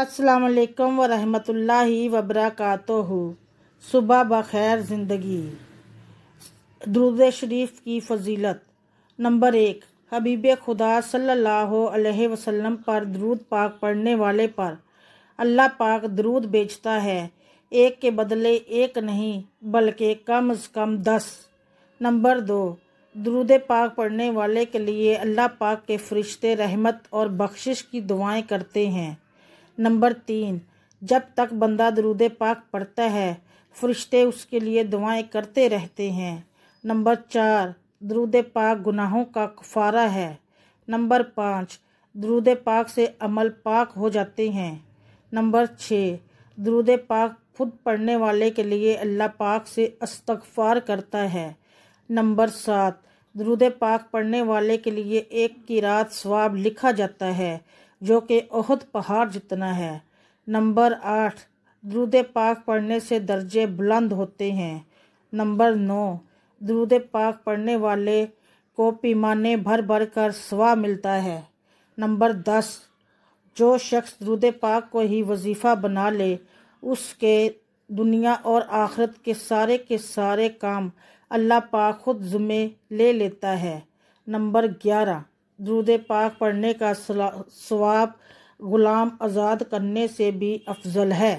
अस्सलाम वालेकुम व रहमतुल्लाहि व बरकातहू सुबह बखैर ज़िंदगी दरुद शरीफ की फजीलत नंबर एक हबीब खुदा सल्लल्लाहु अलैहि वसल्लम पर दरूद पाक पढ़ने वाले पर अल्लाह पाक दरूद बेचता है एक के बदले एक नहीं बल्कि कम से कम दस नंबर दो दरूद पाक पढ़ने वाले के लिए अल्लाह पाक के फरिश्ते रहमत और बख्शिश की दुआएं करते हैं नंबर तीन जब तक बंदा दरूद पाक पढ़ता है फरिश्ते उसके लिए दुआएं करते रहते हैं नंबर चार दरूद पाक गुनाहों का कफारा है नंबर पाँच दरूद पाक से अमल पाक हो जाते हैं नंबर छः दरूद पाक खुद पढ़ने वाले के लिए अल्लाह पाक से अस्तगफार करता है नंबर सात दरूद पाक पढ़ने वाले के लिए एक की रात स्वाब लिखा जाता है जो कि ओहद पहाड़ जितना है नंबर आठ दरूद पाक पढ़ने से दर्जे बुलंद होते हैं नंबर नौ दरूद पाक पढ़ने वाले को पैमाने भर भर कर स्वा मिलता है नंबर दस जो शख्स दरूद पाक को ही वजीफ़ा बना ले उसके दुनिया और आखरत के सारे के सारे काम अल्लाह पाक खुद ज़ुम्मे ले लेता है नंबर ग्यारह दरूद पाक पढ़ने का स्वाब ग़ुलाम आज़ाद करने से भी अफजल है